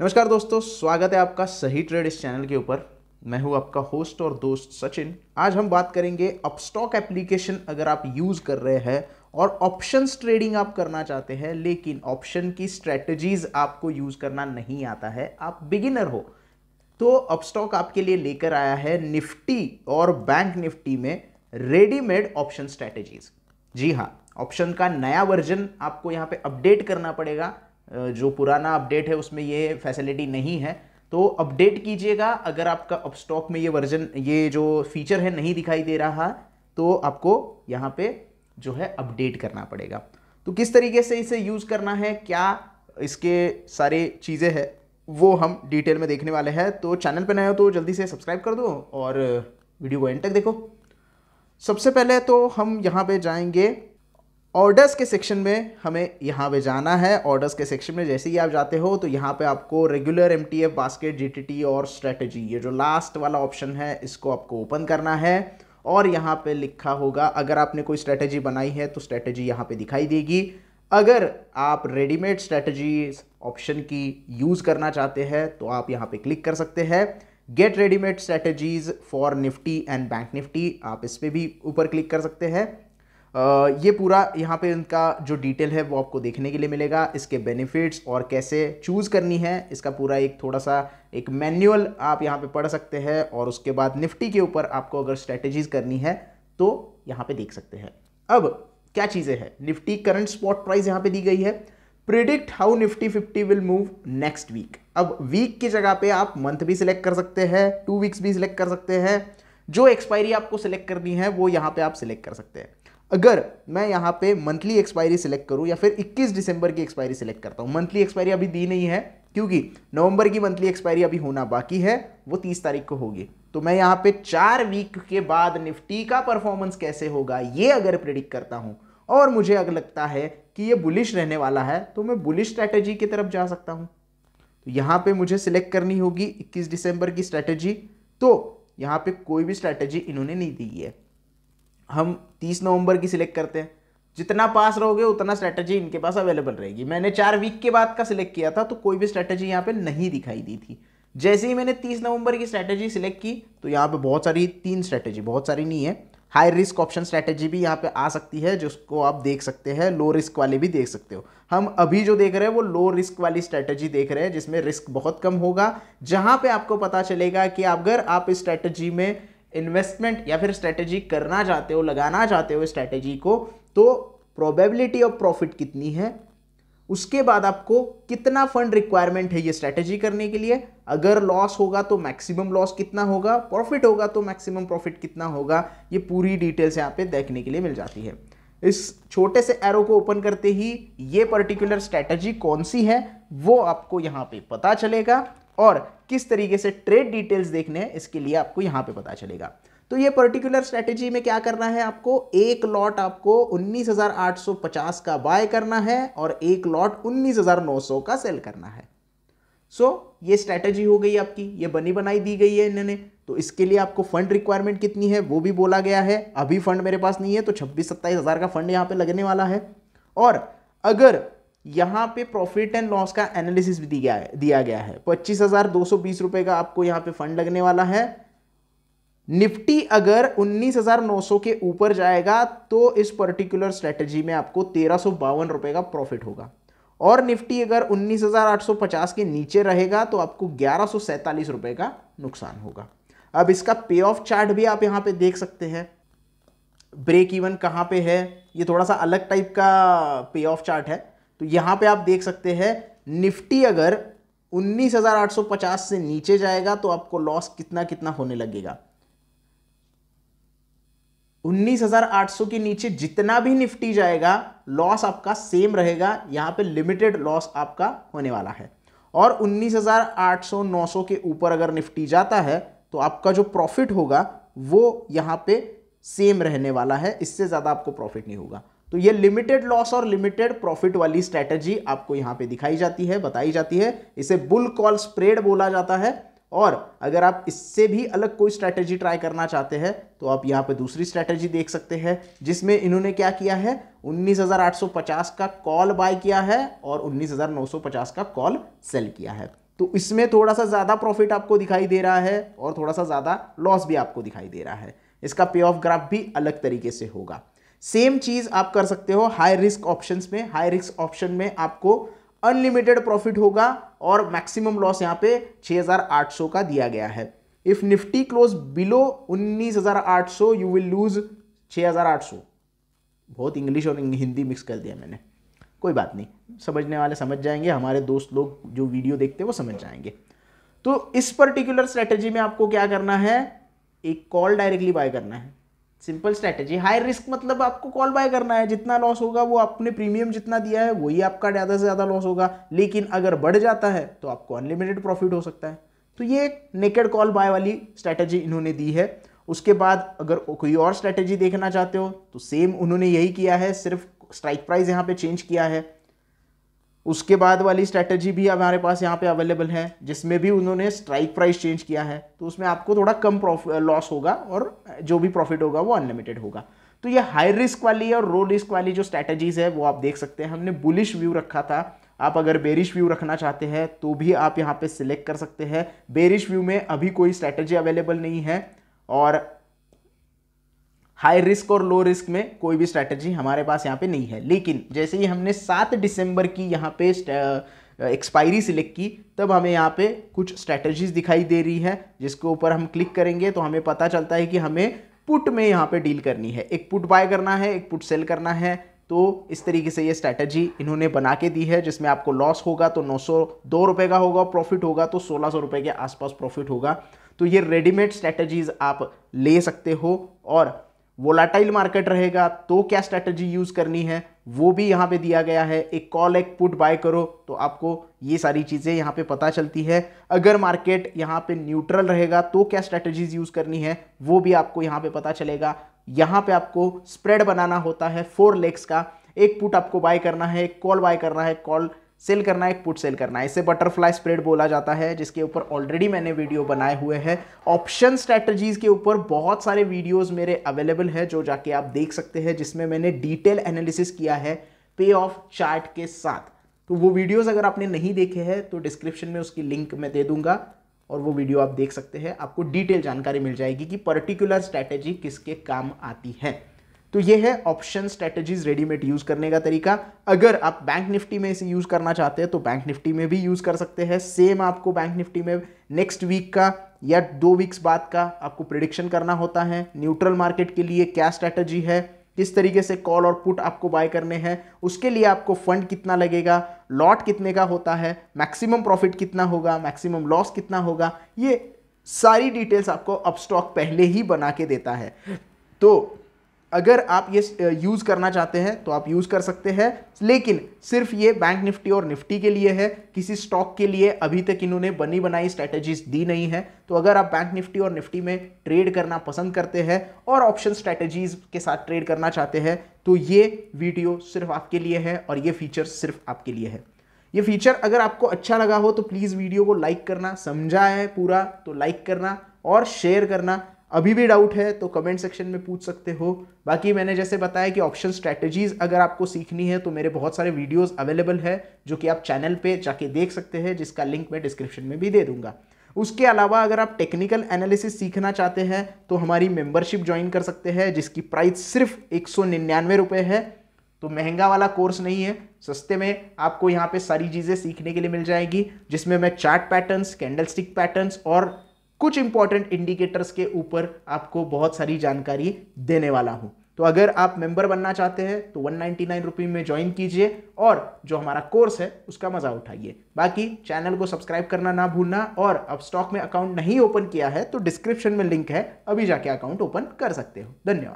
नमस्कार दोस्तों स्वागत है आपका सही ट्रेड इस चैनल के ऊपर मैं हूं आपका होस्ट और दोस्त सचिन आज हम बात करेंगे अपस्टॉक एप्लीकेशन अगर आप यूज़ कर रहे हैं और ऑप्शन ट्रेडिंग आप करना चाहते हैं लेकिन ऑप्शन की स्ट्रेटजीज आपको यूज़ करना नहीं आता है आप बिगिनर हो तो अपस्टॉक आपके लिए लेकर आया है निफ्टी और बैंक निफ्टी में रेडीमेड ऑप्शन स्ट्रेटजीज जी हाँ ऑप्शन का नया वर्जन आपको यहाँ पे अपडेट करना पड़ेगा जो पुराना अपडेट है उसमें ये फैसिलिटी नहीं है तो अपडेट कीजिएगा अगर आपका अब स्टॉक में ये वर्जन ये जो फीचर है नहीं दिखाई दे रहा तो आपको यहाँ पे जो है अपडेट करना पड़ेगा तो किस तरीके से इसे यूज़ करना है क्या इसके सारे चीज़ें हैं वो हम डिटेल में देखने वाले हैं तो चैनल पर नए हो तो जल्दी से सब्सक्राइब कर दो और वीडियो को एंड तक देखो सबसे पहले तो हम यहाँ पे जाएंगे ऑर्डर्स के सेक्शन में हमें यहाँ पे जाना है ऑर्डर्स के सेक्शन में जैसे ही आप जाते हो तो यहाँ पे आपको रेगुलर एम बास्केट जी और स्ट्रेटजी ये जो लास्ट वाला ऑप्शन है इसको आपको ओपन करना है और यहाँ पे लिखा होगा अगर आपने कोई स्ट्रेटजी बनाई है तो स्ट्रेटजी यहाँ पे दिखाई देगी अगर आप रेडीमेड स्ट्रेटजी ऑप्शन की यूज़ करना चाहते हैं तो आप यहाँ पे क्लिक कर सकते हैं get readymade strategies for Nifty and bank Nifty आप इस पर भी ऊपर क्लिक कर सकते हैं ये पूरा यहाँ पे इनका जो डिटेल है वो आपको देखने के लिए मिलेगा इसके बेनिफिट्स और कैसे चूज़ करनी है इसका पूरा एक थोड़ा सा एक मैनुअल आप यहाँ पे पढ़ सकते हैं और उसके बाद निफ्टी के ऊपर आपको अगर स्ट्रेटजीज़ करनी है तो यहाँ पे देख सकते हैं अब क्या चीज़ें हैं निफ्टी करंट स्पॉट प्राइस यहाँ पे दी गई है predict how Nifty fifty will move next week अब वीक की जगह पे आप मंथ भी सिलेक्ट कर सकते हैं टू वीक्स भी सिलेक्ट कर सकते हैं जो एक्सपायरी आपको सिलेक्ट करनी है वो यहाँ पे आप सिलेक्ट कर सकते हैं अगर मैं यहाँ पे मंथली एक्सपायरी सिलेक्ट करूँ या फिर 21 दिसंबर की एक्सपायरी सिलेक्ट करता हूँ मंथली एक्सपायरी अभी दी नहीं है क्योंकि नवंबर की मंथली एक्सपायरी अभी होना बाकी है वो 30 तारीख को होगी तो मैं यहाँ पे चार वीक के बाद निफ्टी का परफॉर्मेंस कैसे होगा ये अगर प्रिडिक्ट करता हूँ और मुझे अगर लगता है कि ये बुलिश रहने वाला है तो मैं बुलिश स्ट्रैटेजी की तरफ जा सकता हूँ तो यहाँ पे मुझे सिलेक्ट करनी होगी इक्कीस दिसंबर की स्ट्रैटेजी तो यहाँ पे कोई भी स्ट्रैटेजी इन्होंने नहीं दी है हम तीस नवंबर की सिलेक्ट करते हैं जितना पास रहोगे उतना स्ट्रैटेजी इनके पास अवेलेबल रहेगी मैंने चार वीक के बाद का सिलेक्ट किया था तो कोई भी स्ट्रैटेजी यहाँ पे नहीं दिखाई दी थी जैसे ही मैंने तीस नवंबर की स्ट्रैटेजी सिलेक्ट की तो यहाँ पे बहुत सारी तीन स्ट्रैटेजी बहुत सारी नहीं है हाई रिस्क ऑप्शन स्ट्रैटेजी भी यहाँ पे आ सकती है जिसको आप देख सकते हैं लो रिस्क वाले भी देख सकते हो हम अभी जो देख रहे हैं वो लो रिस्क वाली स्ट्रैटेजी देख रहे हैं जिसमें रिस्क बहुत कम होगा जहाँ पे आपको पता चलेगा कि अगर आप इस स्ट्रैटेजी में इन्वेस्टमेंट या फिर स्ट्रेटेजी करना चाहते हो लगाना चाहते हो स्ट्रेटेजी को तो प्रोबेबिलिटी ऑफ प्रॉफिट कितनी है उसके बाद आपको कितना फंड रिक्वायरमेंट है ये स्ट्रेटेजी करने के लिए अगर लॉस होगा तो मैक्सिमम लॉस कितना होगा प्रॉफिट होगा तो मैक्सिमम प्रॉफिट कितना होगा ये पूरी डिटेल्स यहाँ पे देखने के लिए मिल जाती है इस छोटे से एरो को ओपन करते ही ये पर्टिकुलर स्ट्रेटेजी कौन सी है वो आपको यहाँ पे पता चलेगा और किस तरीके से ट्रेड डिटेल्स देखने हैं इसके लिए आपको यहां पे पता चलेगा तो ये पर्टिकुलर स्ट्रेटेजी में क्या करना है आपको एक लॉट आपको 19,850 का बाय करना है और एक लॉट 19,900 का सेल करना है सो so, ये स्ट्रेटेजी हो गई आपकी ये बनी बनाई दी गई है इन्होंने तो इसके लिए आपको फंड रिक्वायरमेंट कितनी है वो भी बोला गया है अभी फंड मेरे पास नहीं है तो छब्बीस सत्ताईस का फंड यहाँ पे लगने वाला है और अगर यहाँ पे प्रॉफिट एंड लॉस का एनालिसिस भी दिया दिया गया है पच्चीस हज़ार दो सौ बीस रुपए का आपको यहाँ पे फंड लगने वाला है निफ्टी अगर उन्नीस हज़ार नौ सौ के ऊपर जाएगा तो इस पर्टिकुलर स्ट्रेटजी में आपको तेरह सौ बावन रुपए का प्रॉफिट होगा और निफ्टी अगर उन्नीस हज़ार आठ सौ पचास के नीचे रहेगा तो आपको ग्यारह सौ सैतालीस रुपए का नुकसान होगा अब इसका पे ऑफ चार्ट भी आप यहाँ पे देख सकते हैं ब्रेक इवन कहाँ पे है ये थोड़ा सा अलग टाइप का पे ऑफ चार्ट है तो यहां पे आप देख सकते हैं निफ्टी अगर 19,850 से नीचे जाएगा तो आपको लॉस कितना कितना होने लगेगा 19,800 के नीचे जितना भी निफ्टी जाएगा लॉस आपका सेम रहेगा यहां पे लिमिटेड लॉस आपका होने वाला है और 19,800 900 के ऊपर अगर निफ्टी जाता है तो आपका जो प्रॉफिट होगा वो यहां पे सेम रहने वाला है इससे ज़्यादा आपको प्रॉफिट नहीं होगा तो ये लिमिटेड लॉस और लिमिटेड प्रॉफिट वाली स्ट्रैटेजी आपको यहाँ पे दिखाई जाती है बताई जाती है इसे बुल कॉल स्प्रेड बोला जाता है और अगर आप इससे भी अलग कोई स्ट्रैटेजी ट्राई करना चाहते हैं तो आप यहाँ पे दूसरी स्ट्रैटेजी देख सकते हैं जिसमें इन्होंने क्या किया है 19,850 का कॉल बाय किया है और 19,950 का कॉल सेल किया है तो इसमें थोड़ा सा ज़्यादा प्रॉफिट आपको दिखाई दे रहा है और थोड़ा सा ज़्यादा लॉस भी आपको दिखाई दे रहा है इसका पे ऑफ ग्राफ भी अलग तरीके से होगा सेम चीज़ आप कर सकते हो हाई रिस्क ऑप्शंस में हाई रिस्क ऑप्शन में आपको अनलिमिटेड प्रॉफिट होगा और मैक्सिमम लॉस यहाँ पे 6,800 का दिया गया है if Nifty close below 19,800 you will lose 6,800 बहुत इंग्लिश और हिंदी मिक्स कर दिया मैंने कोई बात नहीं समझने वाले समझ जाएंगे हमारे दोस्त लोग जो वीडियो देखते हैं वो समझ जाएंगे तो इस पर्टिकुलर स्ट्रेटेजी में आपको क्या करना है एक कॉल डायरेक्टली बाय करना है सिंपल स्ट्रैटेजी हाई रिस्क मतलब आपको कॉल बाय करना है जितना लॉस होगा वो आपने प्रीमियम जितना दिया है वही आपका ज़्यादा से ज़्यादा लॉस होगा लेकिन अगर बढ़ जाता है तो आपको अनलिमिटेड प्रॉफिट हो सकता है तो ये एक नेकेड कॉल बाय वाली स्ट्रैटेजी इन्होंने दी है उसके बाद अगर कोई और स्ट्रैटेजी देखना चाहते हो तो सेम उन्होंने यही किया है सिर्फ स्ट्राइक प्राइस यहाँ पे चेंज किया है उसके बाद वाली स्ट्रैटेजी भी हमारे पास यहाँ पे अवेलेबल है जिसमें भी उन्होंने स्ट्राइक प्राइस चेंज किया है तो उसमें आपको थोड़ा कम लॉस होगा और जो भी प्रॉफिट होगा वो अनलिमिटेड होगा तो ये हाई रिस्क वाली और लो रिस्क वाली जो स्ट्रैटेजीज़ है वो आप देख सकते हैं हमने बुलिश व्यू रखा था आप अगर बेरिश व्यू रखना चाहते हैं तो भी आप यहाँ पे सिलेक्ट कर सकते हैं बेरिश व्यू में अभी कोई स्ट्रैटेजी अवेलेबल नहीं है और हाई रिस्क और लो रिस्क में कोई भी स्ट्रैटेजी हमारे पास यहाँ पे नहीं है लेकिन जैसे ही हमने सात दिसंबर की यहाँ पे एक्सपायरी सिलेक्ट की तब हमें यहाँ पे कुछ स्ट्रैटेजीज दिखाई दे रही है जिसके ऊपर हम क्लिक करेंगे तो हमें पता चलता है कि हमें पुट में यहाँ पे डील करनी है एक पुट बाय करना है एक पुट सेल करना है तो इस तरीके से ये स्ट्रैटेजी इन्होंने बना के दी है जिसमें आपको लॉस होगा तो नौ सौ दो रुपये का होगा प्रॉफिट होगा तो सोलह सौ रुपये के आसपास प्रॉफिट होगा तो ये रेडीमेड स्ट्रैटेजीज आप ले सकते हो और वोलाटाइल मार्केट रहेगा तो क्या स्ट्रैटेजी यूज़ करनी है वो भी यहाँ पे दिया गया है एक कॉल एक पुट बाय करो तो आपको ये सारी चीज़ें यहाँ पे पता चलती है अगर मार्केट यहाँ पे न्यूट्रल रहेगा तो क्या स्ट्रेटजीज यूज़ करनी है वो भी आपको यहाँ पे पता चलेगा यहाँ पे आपको स्प्रेड बनाना होता है फोर लेग्स का एक पुट आपको बाय करना है एक कॉल बाय करना है कॉल सेल करना है एक पुट सेल करना है इसे बटरफ्लाई स्प्रेड बोला जाता है जिसके ऊपर ऑलरेडी मैंने वीडियो बनाए हुए हैं ऑप्शन स्ट्रैटेजीज के ऊपर बहुत सारे वीडियोस मेरे अवेलेबल है जो जाके आप देख सकते हैं जिसमें मैंने डिटेल एनालिसिस किया है पे ऑफ चार्ट के साथ तो वो वीडियोस अगर आपने नहीं देखे हैं तो डिस्क्रिप्शन में उसकी लिंक मैं दे दूंगा और वो वीडियो आप देख सकते हैं आपको डिटेल जानकारी मिल जाएगी कि पर्टिकुलर स्ट्रैटेजी किसके काम आती है तो ये है ऑप्शन स्ट्रेटजीज रेडीमेड यूज करने का तरीका अगर आप बैंक निफ्टी में इसे यूज करना चाहते हैं तो बैंक निफ्टी में भी यूज कर सकते हैं सेम आपको बैंक निफ्टी में नेक्स्ट वीक का या दो वीक्स बाद का आपको प्रिडिक्शन करना होता है न्यूट्रल मार्केट के लिए क्या स्ट्रेटजी है किस तरीके से कॉल और पुट आपको बाय करने हैं उसके लिए आपको फंड कितना लगेगा लॉट कितने का होता है मैक्सिमम प्रॉफिट कितना होगा मैक्सिमम लॉस कितना होगा ये सारी डिटेल्स आपको अपस्टॉक पहले ही बना के देता है तो अगर आप ये यूज़ करना चाहते हैं तो आप यूज़ कर सकते हैं लेकिन सिर्फ ये बैंक निफ्टी और निफ्टी के लिए है किसी स्टॉक के लिए अभी तक इन्होंने बनी बनाई स्ट्रैटेजीज दी नहीं है तो अगर आप बैंक निफ्टी और निफ्टी में ट्रेड करना पसंद करते हैं और ऑप्शन स्ट्रैटेजीज के साथ ट्रेड करना चाहते हैं तो ये वीडियो सिर्फ आपके लिए है और ये फीचर सिर्फ आपके लिए है ये फीचर अगर आपको अच्छा लगा हो तो प्लीज़ वीडियो को लाइक करना समझा है पूरा तो लाइक करना और शेयर करना अभी भी डाउट है तो कमेंट सेक्शन में पूछ सकते हो बाकी मैंने जैसे बताया कि ऑप्शन स्ट्रैटेजीज अगर आपको सीखनी है तो मेरे बहुत सारे वीडियोस अवेलेबल है जो कि आप चैनल पे जाके देख सकते हैं जिसका लिंक मैं डिस्क्रिप्शन में भी दे दूंगा उसके अलावा अगर आप टेक्निकल एनालिसिस सीखना चाहते हैं तो हमारी मेंबरशिप ज्वाइन कर सकते हैं जिसकी प्राइस सिर्फ एक सौ है तो महंगा वाला कोर्स नहीं है सस्ते में आपको यहाँ पे सारी चीज़ें सीखने के लिए मिल जाएगी जिसमें मैं चार्ट पैटर्न्स कैंडलस्टिक पैटर्न्स और कुछ इंपॉर्टेंट इंडिकेटर्स के ऊपर आपको बहुत सारी जानकारी देने वाला हूं तो अगर आप मेंबर बनना चाहते हैं तो वन नाइन्टी में ज्वाइन कीजिए और जो हमारा कोर्स है उसका मजा उठाइए बाकी चैनल को सब्सक्राइब करना ना भूलना और अब स्टॉक में अकाउंट नहीं ओपन किया है तो डिस्क्रिप्शन में लिंक है अभी जाके अकाउंट ओपन कर सकते हो धन्यवाद